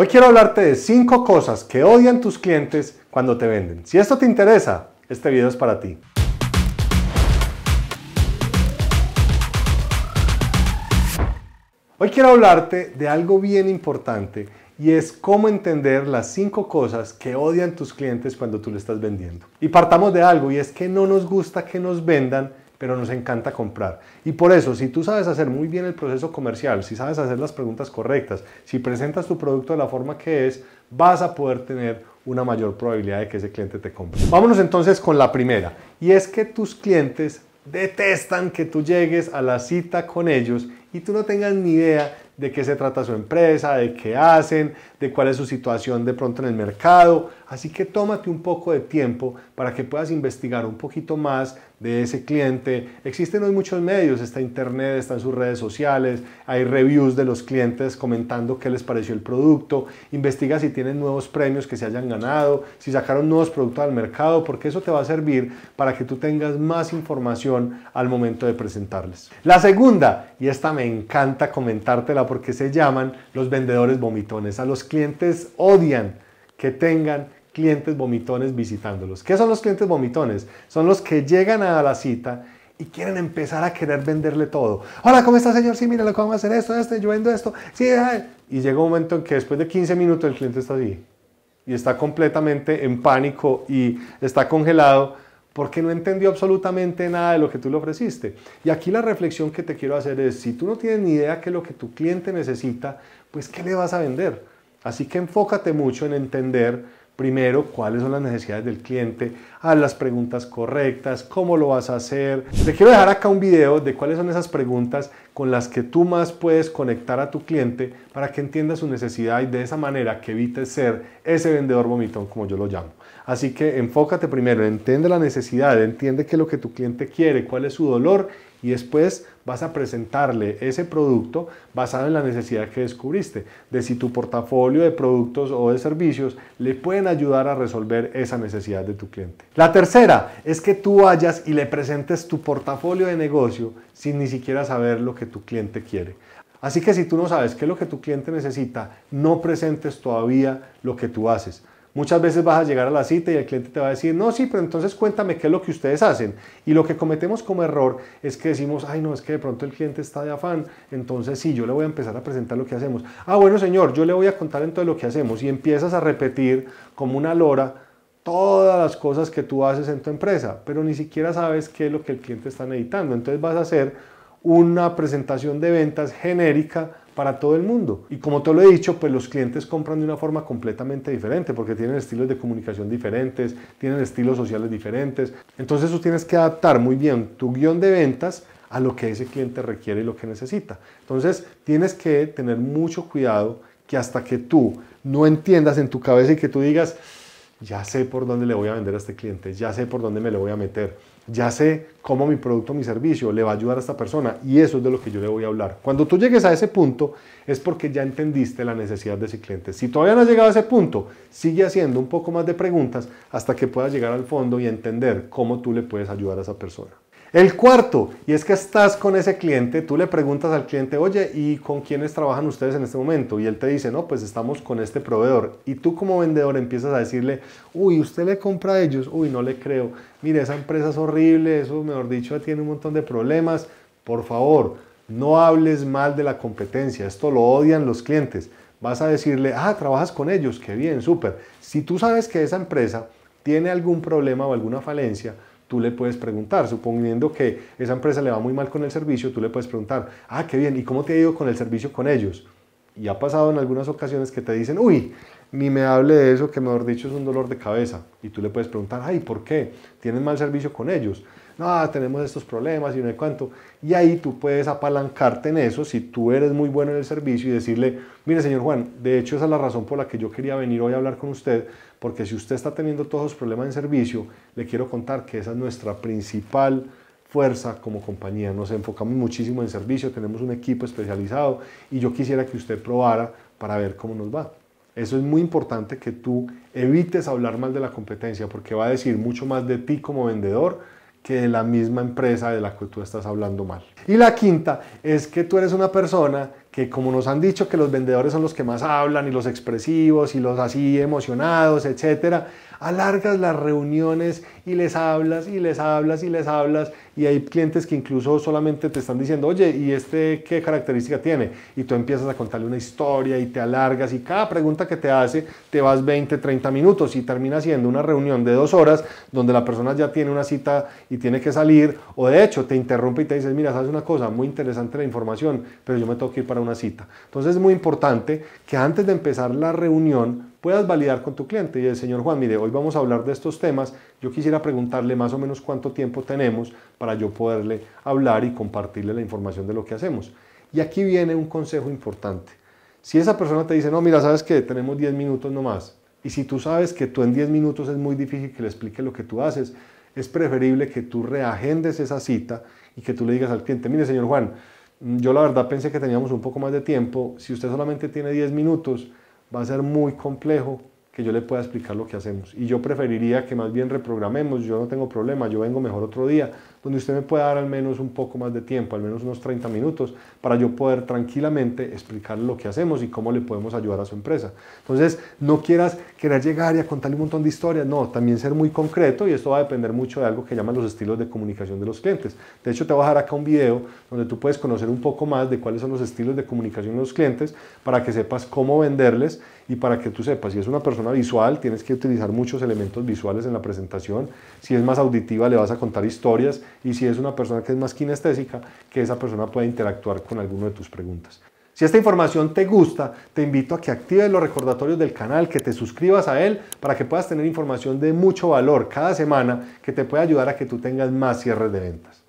Hoy quiero hablarte de 5 cosas que odian tus clientes cuando te venden. Si esto te interesa, este video es para ti. Hoy quiero hablarte de algo bien importante y es cómo entender las 5 cosas que odian tus clientes cuando tú le estás vendiendo. Y partamos de algo y es que no nos gusta que nos vendan pero nos encanta comprar. Y por eso, si tú sabes hacer muy bien el proceso comercial, si sabes hacer las preguntas correctas, si presentas tu producto de la forma que es, vas a poder tener una mayor probabilidad de que ese cliente te compre. Vámonos entonces con la primera, y es que tus clientes detestan que tú llegues a la cita con ellos y tú no tengas ni idea de qué se trata su empresa, de qué hacen, de cuál es su situación de pronto en el mercado, Así que tómate un poco de tiempo para que puedas investigar un poquito más de ese cliente. Existen hoy muchos medios, está internet, están sus redes sociales, hay reviews de los clientes comentando qué les pareció el producto, investiga si tienen nuevos premios que se hayan ganado, si sacaron nuevos productos al mercado, porque eso te va a servir para que tú tengas más información al momento de presentarles. La segunda, y esta me encanta comentártela porque se llaman los vendedores vomitones. A los clientes odian que tengan clientes vomitones visitándolos. ¿Qué son los clientes vomitones? Son los que llegan a la cita y quieren empezar a querer venderle todo. Hola, ¿cómo está, señor? Sí, mira, lo que vamos a hacer esto, este, yo vendo esto. Sí, y llega un momento en que después de 15 minutos el cliente está así y está completamente en pánico y está congelado porque no entendió absolutamente nada de lo que tú le ofreciste. Y aquí la reflexión que te quiero hacer es, si tú no tienes ni idea qué lo que tu cliente necesita, pues ¿qué le vas a vender? Así que enfócate mucho en entender Primero, cuáles son las necesidades del cliente, haz las preguntas correctas, cómo lo vas a hacer. Te quiero dejar acá un video de cuáles son esas preguntas con las que tú más puedes conectar a tu cliente para que entienda su necesidad y de esa manera que evites ser ese vendedor vomitón, como yo lo llamo. Así que enfócate primero, entiende la necesidad, entiende qué es lo que tu cliente quiere, cuál es su dolor y después vas a presentarle ese producto basado en la necesidad que descubriste, de si tu portafolio de productos o de servicios le pueden ayudar a resolver esa necesidad de tu cliente. La tercera es que tú vayas y le presentes tu portafolio de negocio sin ni siquiera saber lo que tu cliente quiere. Así que si tú no sabes qué es lo que tu cliente necesita, no presentes todavía lo que tú haces. Muchas veces vas a llegar a la cita y el cliente te va a decir, no, sí, pero entonces cuéntame qué es lo que ustedes hacen. Y lo que cometemos como error es que decimos, ay, no, es que de pronto el cliente está de afán, entonces sí, yo le voy a empezar a presentar lo que hacemos. Ah, bueno, señor, yo le voy a contar entonces lo que hacemos. Y empiezas a repetir como una lora todas las cosas que tú haces en tu empresa, pero ni siquiera sabes qué es lo que el cliente está necesitando. Entonces vas a hacer una presentación de ventas genérica para todo el mundo. Y como te lo he dicho, pues los clientes compran de una forma completamente diferente porque tienen estilos de comunicación diferentes, tienen estilos sociales diferentes. Entonces tú tienes que adaptar muy bien tu guión de ventas a lo que ese cliente requiere y lo que necesita. Entonces tienes que tener mucho cuidado que hasta que tú no entiendas en tu cabeza y que tú digas, ya sé por dónde le voy a vender a este cliente, ya sé por dónde me le voy a meter, ya sé cómo mi producto, o mi servicio le va a ayudar a esta persona y eso es de lo que yo le voy a hablar. Cuando tú llegues a ese punto es porque ya entendiste la necesidad de ese cliente. Si todavía no has llegado a ese punto, sigue haciendo un poco más de preguntas hasta que puedas llegar al fondo y entender cómo tú le puedes ayudar a esa persona. El cuarto, y es que estás con ese cliente, tú le preguntas al cliente, oye, ¿y con quiénes trabajan ustedes en este momento? Y él te dice, no, pues estamos con este proveedor. Y tú como vendedor empiezas a decirle, uy, usted le compra a ellos, uy, no le creo, mire, esa empresa es horrible, eso, mejor dicho, tiene un montón de problemas, por favor, no hables mal de la competencia, esto lo odian los clientes. Vas a decirle, ah, trabajas con ellos, qué bien, súper. Si tú sabes que esa empresa tiene algún problema o alguna falencia, tú le puedes preguntar, suponiendo que esa empresa le va muy mal con el servicio, tú le puedes preguntar, ah, qué bien, ¿y cómo te ha ido con el servicio con ellos? Y ha pasado en algunas ocasiones que te dicen, uy, ni me hable de eso, que mejor dicho es un dolor de cabeza. Y tú le puedes preguntar, ay, ¿por qué? ¿Tienes mal servicio con ellos? no, tenemos estos problemas y no hay cuánto. Y ahí tú puedes apalancarte en eso si tú eres muy bueno en el servicio y decirle, mire señor Juan, de hecho esa es la razón por la que yo quería venir hoy a hablar con usted, porque si usted está teniendo todos los problemas en servicio, le quiero contar que esa es nuestra principal fuerza como compañía. Nos enfocamos muchísimo en servicio, tenemos un equipo especializado y yo quisiera que usted probara para ver cómo nos va. Eso es muy importante que tú evites hablar mal de la competencia porque va a decir mucho más de ti como vendedor que la misma empresa de la que tú estás hablando mal. Y la quinta es que tú eres una persona que como nos han dicho que los vendedores son los que más hablan y los expresivos y los así emocionados, etcétera, alargas las reuniones y les hablas y les hablas y les hablas y hay clientes que incluso solamente te están diciendo, oye, ¿y este qué característica tiene? Y tú empiezas a contarle una historia y te alargas y cada pregunta que te hace te vas 20, 30 minutos y termina siendo una reunión de dos horas donde la persona ya tiene una cita y tiene que salir o de hecho te interrumpe y te dice mira, sabes una cosa, muy interesante la información, pero yo me tengo que ir para una cita. Entonces es muy importante que antes de empezar la reunión puedas validar con tu cliente y el señor Juan, mire, hoy vamos a hablar de estos temas, yo quisiera preguntarle más o menos cuánto tiempo tenemos para yo poderle hablar y compartirle la información de lo que hacemos. Y aquí viene un consejo importante. Si esa persona te dice, no, mira, sabes que tenemos 10 minutos nomás, y si tú sabes que tú en 10 minutos es muy difícil que le explique lo que tú haces, es preferible que tú reagendes esa cita y que tú le digas al cliente, mire, señor Juan, yo la verdad pensé que teníamos un poco más de tiempo. Si usted solamente tiene 10 minutos, va a ser muy complejo que yo le pueda explicar lo que hacemos. Y yo preferiría que más bien reprogramemos, yo no tengo problema, yo vengo mejor otro día, donde usted me pueda dar al menos un poco más de tiempo, al menos unos 30 minutos, para yo poder tranquilamente explicar lo que hacemos y cómo le podemos ayudar a su empresa. Entonces, no quieras querer llegar y contarle un montón de historias, no, también ser muy concreto y esto va a depender mucho de algo que llaman los estilos de comunicación de los clientes. De hecho, te voy a dejar acá un video donde tú puedes conocer un poco más de cuáles son los estilos de comunicación de los clientes para que sepas cómo venderles y para que tú sepas si es una persona visual, tienes que utilizar muchos elementos visuales en la presentación. Si es más auditiva, le vas a contar historias. Y si es una persona que es más kinestésica, que esa persona pueda interactuar con alguno de tus preguntas. Si esta información te gusta, te invito a que actives los recordatorios del canal, que te suscribas a él para que puedas tener información de mucho valor cada semana que te pueda ayudar a que tú tengas más cierres de ventas.